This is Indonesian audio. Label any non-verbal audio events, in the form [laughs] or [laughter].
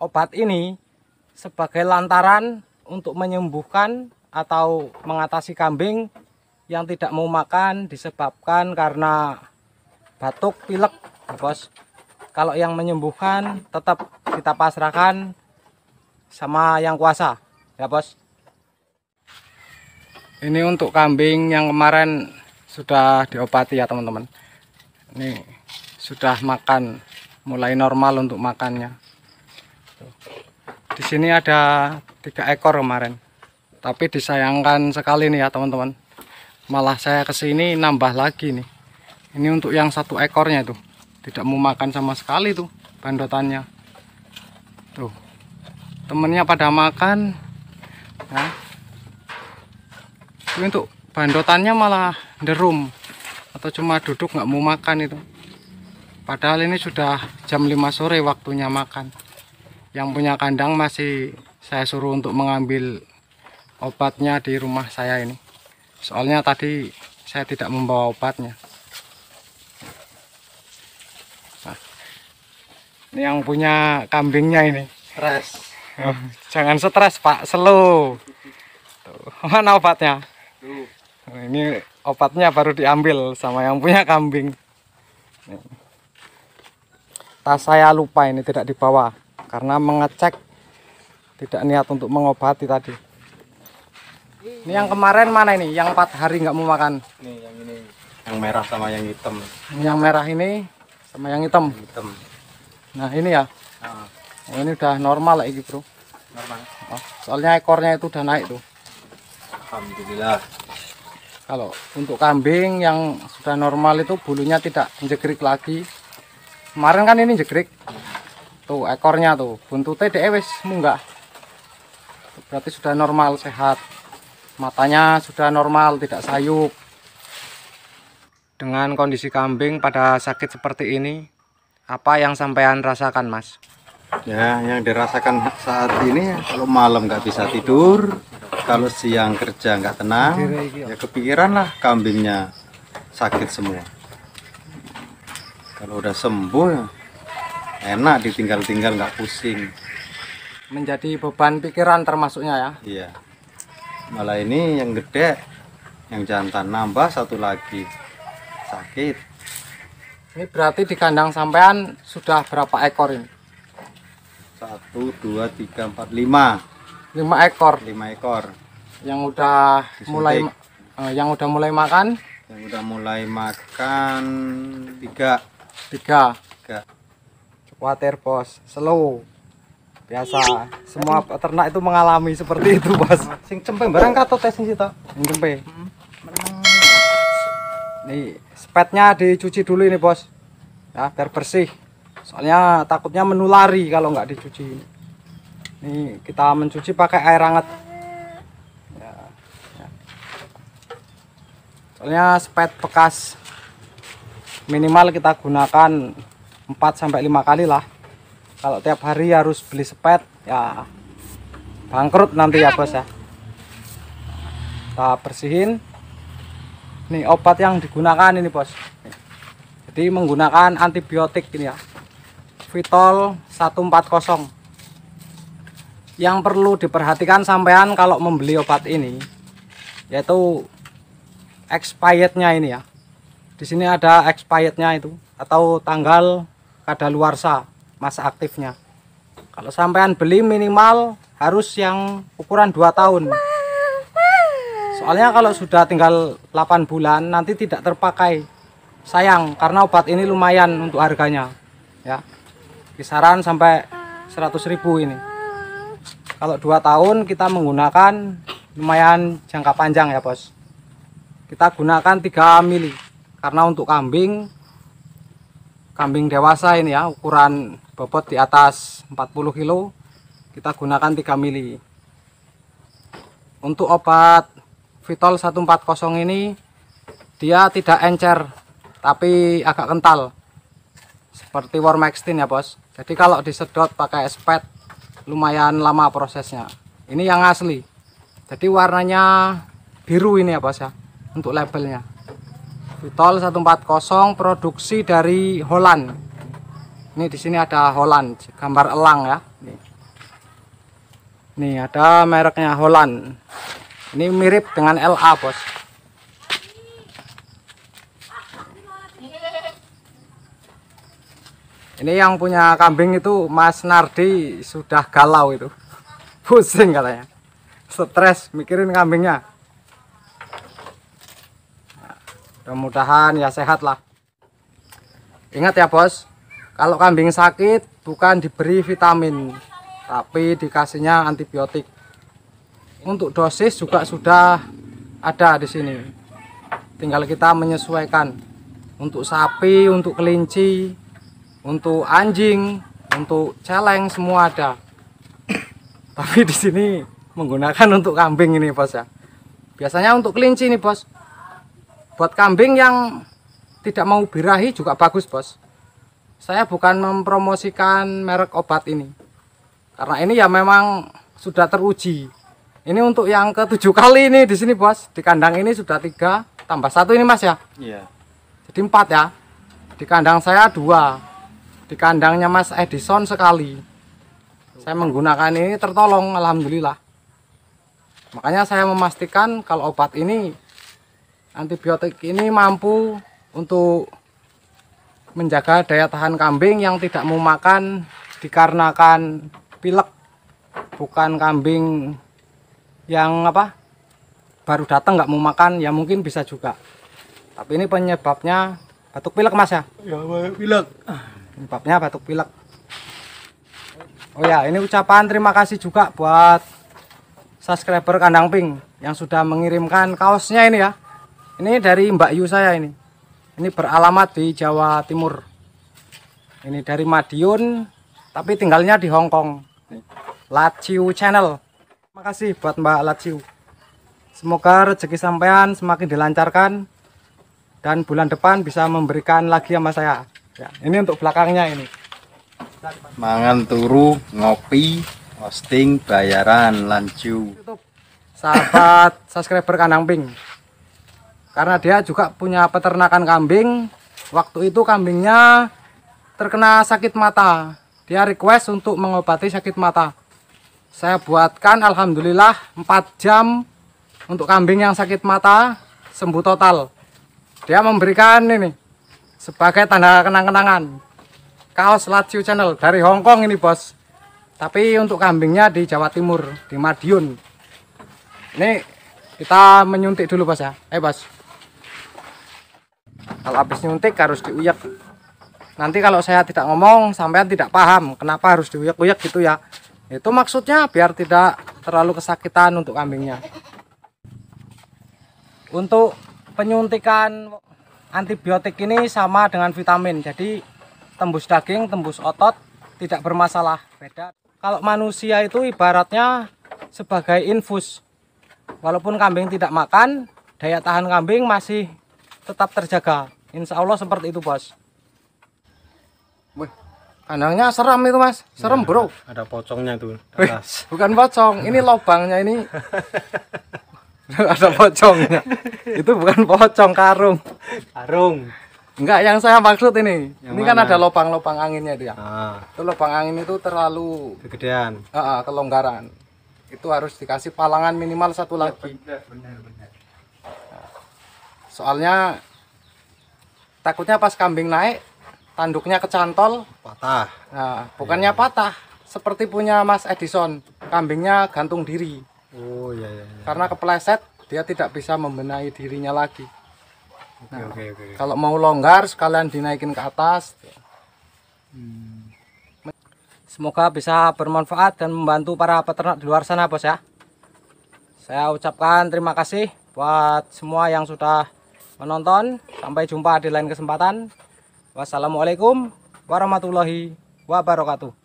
Obat ini sebagai lantaran untuk menyembuhkan atau mengatasi kambing yang tidak mau makan disebabkan karena batuk, pilek, ya, bos. Kalau yang menyembuhkan tetap kita pasrahkan sama yang kuasa, ya bos. Ini untuk kambing yang kemarin sudah diobati ya teman-teman. Ini sudah makan mulai normal untuk makannya di sini ada tiga ekor kemarin tapi disayangkan sekali nih ya teman-teman malah saya kesini nambah lagi nih ini untuk yang satu ekornya tuh tidak mau makan sama sekali tuh bandotannya tuh temennya pada makan nah Ini untuk bandotannya malah derum atau cuma duduk nggak mau makan itu padahal ini sudah jam 5 sore waktunya makan yang punya kandang masih saya suruh untuk mengambil obatnya di rumah saya ini soalnya tadi saya tidak membawa obatnya nah, ini yang punya kambingnya ini stres oh, jangan stres pak slow [laughs] mana obatnya ini obatnya baru diambil sama yang punya kambing tas saya lupa ini tidak dibawa karena mengecek tidak niat untuk mengobati tadi ini yang kemarin mana ini yang empat hari nggak mau makan ini yang ini yang merah sama yang hitam yang merah ini sama yang hitam yang hitam nah ini ya nah. Nah, ini udah normal lagi bro normal oh, soalnya ekornya itu udah naik tuh Alhamdulillah kalau untuk kambing yang sudah normal itu bulunya tidak menjegrik lagi kemarin kan ini jegrik tuh ekornya tuh buntutnya dia wis munggah berarti sudah normal sehat matanya sudah normal tidak sayup dengan kondisi kambing pada sakit seperti ini apa yang sampean rasakan mas ya yang dirasakan saat ini kalau malam nggak bisa tidur kalau siang kerja nggak tenang iya. ya kepikiran lah kambingnya sakit semua kalau udah sembuh ya, enak ditinggal-tinggal nggak pusing menjadi beban pikiran termasuknya ya iya malah ini yang gede yang jantan nambah satu lagi sakit ini berarti di kandang sampean sudah berapa ekor ini satu dua tiga empat lima lima ekor lima ekor yang udah Disuntik. mulai eh, yang udah mulai makan yang udah mulai makan tiga tiga water bos. slow biasa semua peternak itu mengalami seperti itu bos sing cempe barang kato tesing sih sing cempe nih spetnya dicuci dulu ini bos ya biar bersih soalnya takutnya menulari kalau nggak dicuci ini nih kita mencuci pakai air hangat ya, ya. soalnya spet bekas minimal kita gunakan 4 sampai 5 kali lah kalau tiap hari harus beli sepet ya bangkrut nanti ya bos ya kita bersihin ini obat yang digunakan ini bos jadi menggunakan antibiotik ini ya Vitol 140 yang perlu diperhatikan sampean kalau membeli obat ini yaitu expirednya ini ya di sini ada expirednya itu atau tanggal kada luarsa masa aktifnya. Kalau sampean beli minimal harus yang ukuran 2 tahun. Soalnya kalau sudah tinggal 8 bulan nanti tidak terpakai. Sayang karena obat ini lumayan untuk harganya. Ya. Kisaran sampai 100.000 ini. Kalau 2 tahun kita menggunakan lumayan jangka panjang ya, Bos. Kita gunakan 3 mili karena untuk kambing kambing dewasa ini ya ukuran bobot di atas 40 kilo kita gunakan 3 mili untuk obat Vitol 140 ini dia tidak encer tapi agak kental seperti Wormaxtin ya bos jadi kalau disedot pakai spet lumayan lama prosesnya ini yang asli jadi warnanya biru ini ya bos ya untuk labelnya Vitol 140 produksi dari Holland. Ini di sini ada Holland, gambar elang ya. Ini ada mereknya Holland. Ini mirip dengan LA, Bos. Ini yang punya kambing itu Mas Nardi sudah galau itu. [laughs] Pusing katanya. Stres mikirin kambingnya. mudah-mudahan ya sehat lah ingat ya bos kalau kambing sakit bukan diberi vitamin tapi dikasihnya antibiotik untuk dosis juga sudah ada di sini tinggal kita menyesuaikan untuk sapi untuk kelinci untuk anjing untuk celeng semua ada tapi di sini menggunakan untuk kambing ini bos ya biasanya untuk kelinci ini bos buat kambing yang tidak mau birahi juga bagus bos saya bukan mempromosikan merek obat ini karena ini ya memang sudah teruji ini untuk yang ketujuh kali ini di sini bos di kandang ini sudah tiga tambah satu ini mas ya iya jadi empat ya di kandang saya dua di kandangnya mas Edison sekali saya menggunakan ini tertolong alhamdulillah makanya saya memastikan kalau obat ini antibiotik ini mampu untuk menjaga daya tahan kambing yang tidak mau makan dikarenakan pilek bukan kambing yang apa baru datang nggak mau makan ya mungkin bisa juga tapi ini penyebabnya batuk pilek mas ya ya pilek penyebabnya batuk pilek oh ya ini ucapan terima kasih juga buat subscriber kandang pink yang sudah mengirimkan kaosnya ini ya ini dari Mbak Yu saya ini. Ini beralamat di Jawa Timur. Ini dari Madiun, tapi tinggalnya di Hong Kong. Latiu Channel. Terima kasih buat Mbak Latiu. Semoga rezeki sampean semakin dilancarkan dan bulan depan bisa memberikan lagi sama saya. Ya, ini untuk belakangnya ini. Mangan turu, ngopi, hosting, bayaran, lanju. Sahabat [laughs] subscriber Kanang Pink karena dia juga punya peternakan kambing waktu itu kambingnya terkena sakit mata dia request untuk mengobati sakit mata saya buatkan Alhamdulillah 4 jam untuk kambing yang sakit mata sembuh total dia memberikan ini sebagai tanda kenang-kenangan kaos Laciu Channel dari Hongkong ini bos tapi untuk kambingnya di Jawa Timur di Madiun ini kita menyuntik dulu bos ya eh bos kalau habis nyuntik harus diuyak nanti kalau saya tidak ngomong sampean tidak paham kenapa harus diuyak-uyak gitu ya itu maksudnya biar tidak terlalu kesakitan untuk kambingnya untuk penyuntikan antibiotik ini sama dengan vitamin jadi tembus daging tembus otot tidak bermasalah beda kalau manusia itu ibaratnya sebagai infus walaupun kambing tidak makan daya tahan kambing masih tetap terjaga. Insya Allah seperti itu bos. Wih, kandangnya seram itu mas, serem ya, bro. Ada pocongnya itu, Wih, [laughs] bukan pocong, ini lobangnya ini. [laughs] ada pocongnya. itu bukan pocong karung. Karung. Enggak, yang saya maksud ini. Yang ini kan mana? kan ada lubang-lubang anginnya dia. Ah. Itu lubang angin itu terlalu kegedean. Uh, uh, kelonggaran. Itu harus dikasih palangan minimal satu lagi. Ya, benar, benar soalnya takutnya pas kambing naik tanduknya kecantol patah nah, iya. bukannya patah seperti punya Mas Edison kambingnya gantung diri oh iya, iya, iya. karena kepleset dia tidak bisa membenahi dirinya lagi nah, oke. oke. kalau mau longgar sekalian dinaikin ke atas hmm. semoga bisa bermanfaat dan membantu para peternak di luar sana bos ya saya ucapkan terima kasih buat semua yang sudah menonton. Sampai jumpa di lain kesempatan. Wassalamualaikum warahmatullahi wabarakatuh.